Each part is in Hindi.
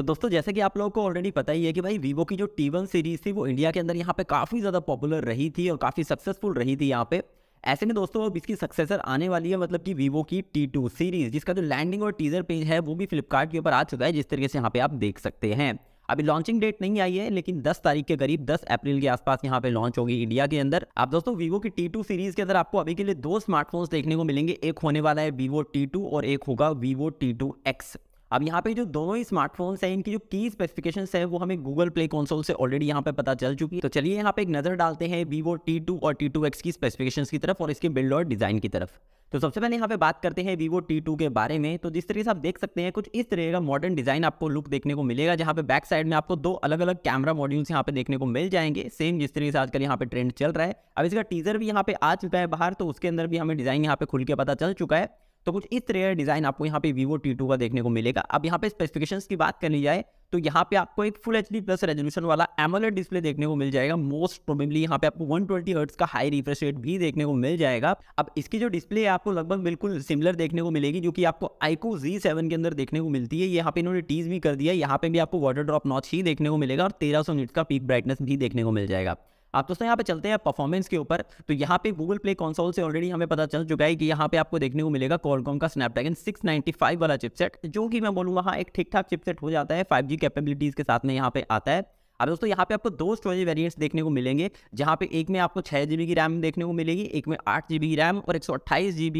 तो दोस्तों जैसे कि आप लोगों को ऑलरेडी पता ही है कि भाई वीवो की जो टी वन सीरीज थी वो इंडिया के अंदर यहाँ पे काफ़ी ज़्यादा पॉपुलर रही थी और काफ़ी सक्सेसफुल रही थी यहाँ पे ऐसे में दोस्तों अब इसकी सक्सेसर आने वाली है मतलब कि वीवो की टी टू सीरीज़ जिसका जो लैंडिंग और टीजर पेज है वो भी फ्लिपकार्ट के ऊपर आ चुका है जिस तरीके से यहाँ पे आप देख सकते हैं अभी लॉन्चिंग डेट नहीं आई है लेकिन 10 तारीख के करीब 10 अप्रैल के आसपास यहाँ पे लॉन्च होगी इंडिया के अंदर आप दोस्तों वीवो की टी टू सीरीज के अंदर आपको अभी के लिए दो स्मार्टफोन्स देखने को मिलेंगे एक होने वाला है वीवो टी टू और एक होगा वीवो टी टू एक्स अब यहाँ पे जो दोनों ही स्मार्टफोन्स हैं इनकी जो की स्पेसिफिकेशन है वो हमें गूगल प्ले कॉन्सोल से ऑलरेडी यहाँ पे पता चल चुकी है तो चलिए यहाँ पे एक नजर डालते हैं वीवो टी और टी की स्पेसिफिकेशन की तरफ और इसके बिल्ड और डिजाइन की तरफ तो सबसे पहले यहाँ पे बात करते हैं वीवो टी के बारे में तो जिस तरीके से आप देख सकते हैं कुछ इस तरह का मॉडर्न डिज़ाइन आपको लुक देखने को मिलेगा जहाँ पे बैक साइड में आपको दो अलग अलग कैमरा मॉड्यूल्स यहाँ पे देखने को मिल जाएंगे सेम जिस तरीके से आजकल यहाँ पे ट्रेंड चल रहा है अब इसका टीजर भी यहाँ पे आ चुका है बाहर तो उसके अंदर भी हमें डिज़ाइन यहाँ पे खुल के पता चल चुका है तो कुछ इस तरह का डिज़ाइन आपको यहाँ पे वीवो टी का देखने को मिलेगा अब यहाँ पे स्पेसिफिकेशन की बात कर ली जाए तो यहाँ पे आपको एक फुल एच प्लस रेजोल्यूशन वाला एमोलेट डिस्प्ले देखने को मिल जाएगा मोस्ट प्रोबेबली यहाँ पे आपको 120 ट्वेंटी हर्ट्स का हाई रिफ्रेश रेट भी देखने को मिल जाएगा अब इसकी जो डिस्प्ले है आपको लगभग बिल्कुल सिमिलर देखने को मिलेगी जो कि आपको आईको जी सेवन के अंदर देखने को मिलती है यहाँ पे इन्होंने टीज भी कर दिया यहाँ पे भी आपको वाटर ड्रॉप नॉच ही देखने को मिलेगा और तेरह सौ का पीक ब्राइटनेस भी देखने को मिल जाएगा आप दोस्तों यहाँ पे चलते हैं परफॉर्मेंस के ऊपर तो यहाँ पे गूगल प्ले कॉन्सोल से ऑलरेडी हमें पता चल चुका है कि यहाँ पे आपको देखने को मिलेगा कॉलकॉम का स्नैपड्रैगन 695 वाला चिपसेट जो कि मैं बोलूँगा हाँ एक ठीक ठाक चिपसेट हो जाता है फाइव जी कैपेबिलिटीज़ के साथ में यहाँ पे आता है अब दोस्तों यहाँ पे आपको दो स्टोरेज वेरियंट्स देखने को मिलेंगे जहाँ पे एक में आपको छः जी की रैम देखने को मिलेगी एक में आठ जी की रैम और एक सौ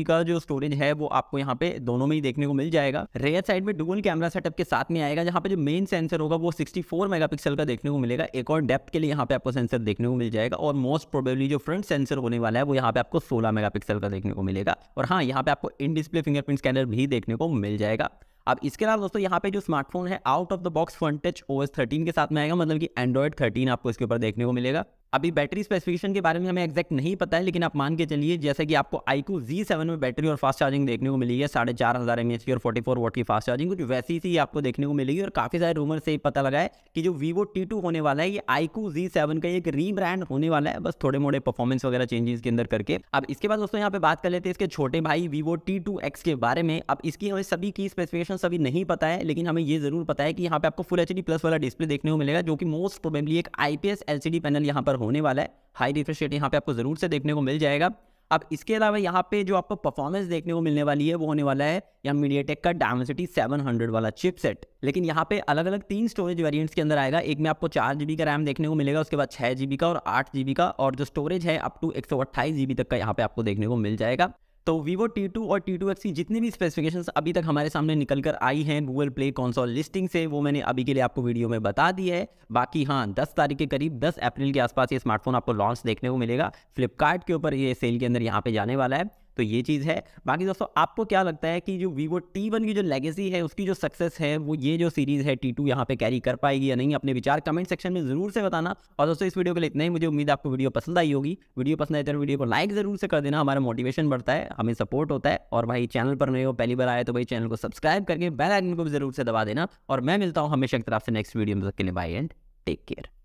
का जो स्टोरेज है वो आपको यहाँ पे दोनों में ही देखने को मिल जाएगा रेयर साइड में डुबल कैमरा सेटअप के साथ में आएगा जहाँ पे जो मेन सेंसर होगा वो 64 मेगापिक्सल का देखने को मिलेगा एक और डेप्थ के लिए यहाँ पे आपको सेंसर देखने को मिल जाएगा और मोस्ट प्रोबेबली जो फ्रंट सेंसर होने वाला है वो यहाँ पे आपको सोलह मेगा का देखने को मिलेगा और हाँ यहाँ पे आपको इन डिस्प्ले फिंगरप्रिंट स्कैनर भी देखने को मिल जाएगा अब इसके अलावा दोस्तों यहाँ पे जो स्मार्टफोन है out of the box Funtouch OS 13 के साथ में आएगा मतलब कि एंड्रॉइड 13 आपको इसके ऊपर देखने को मिलेगा अभी बैटरी स्पेसिफिकेशन के बारे में हमें एक्जैक्ट नहीं पता है लेकिन आप मान के चलिए जैसे कि आपको आईकू जी सेवन में बैटरी और फास्ट चार्जिंग देखने को मिली है साढ़े चार हज़ार एम और फोर्टी फोर वोट की फास्ट चार्जिंग कुछ वैसी सी आपको देखने को मिलेगी और काफ़ी सारे रूमर से पता लगा है कि जो वीवो टी टू होने वाला है ये आईकू जी सेवन का एक रीब्रांड होने वाला है बस थोड़े मोड़े परफॉर्मेंस वगैरह चेंजेस के अंदर करके अब इसके बाद दोस्तों यहाँ पे बात कर लेते हैं इसके छोटे भाई वीवो टी टू एक्स के बारे में अब इसकी हमें सभी की स्पेसिफिकेशन सभी नहीं पता है लेकिन हमें ये जरूर पता है कि यहाँ पे आपको फुल एच प्लस वाला डिस्प्ले देखने को मिलेगा जो कि मोस्ट प्रोबेबली एक आईपीएस एलसीडी पैनल यहाँ पर होने वाला है हाई रिफ्रेश रेट यहाँ पे आपको ज़रूर से देखने को मिल जाएगा अब इसके अलावा यहाँ पे जो आपको परफॉर्मेंस देखने को मिलने वाली है वो होने वाला है या मीडियाटेक का डायमेंसिटी 700 वाला चिपसेट लेकिन यहाँ पे अलग अलग तीन स्टोरेज वेरिएंट्स के अंदर आएगा एक में आपको चार जीबी का रैम देखने को मिलेगा उसके बाद छः जीबी का और आठ जीबी का और जो स्टोरेज है अप टू एक तक का यहाँ पे आपको देखने को मिल जाएगा तो वीवो टी टू और टी टू एक्स की जितनी भी स्पेसिफिकेशंस अभी तक हमारे सामने निकल कर आई हैं गूगल प्ले कॉन्सोल लिस्टिंग से वो मैंने अभी के लिए आपको वीडियो में बता दी है बाकी हाँ दस तारीख के करीब दस अप्रैल के आसपास ये स्मार्टफोन आपको लॉन्च देखने को मिलेगा फ्लिपकार्ट के ऊपर ये सेल के अंदर यहाँ पे जाने वाला है तो ये चीज़ है बाकी दोस्तों आपको क्या लगता है कि जो वीवो टी वन की जो लेगेसी है उसकी जो सक्सेस है वो ये जो सीरीज़ है टी टू यहाँ पर कैरी कर पाएगी या नहीं अपने विचार कमेंट सेक्शन में ज़रूर से बताना और दोस्तों इस वीडियो के लिए इतना ही मुझे उम्मीद आपको वीडियो पसंद आई होगी वीडियो पसंद आए तो वीडियो को लाइक ज़रूर से कर देना हमारा मोटिवेशन बढ़ता है हमें सपोर्ट होता है और भाई चैनल पर नहीं हो पहली बार आए तो भाई चैनल को सब्सक्राइब करके बेल आइकन को भी ज़रूर से दबा देना और मैं मिलता हूँ हमेशा की तरफ से नेक्स्ट वीडियो में तक के लिए बाय एंड टेक केयर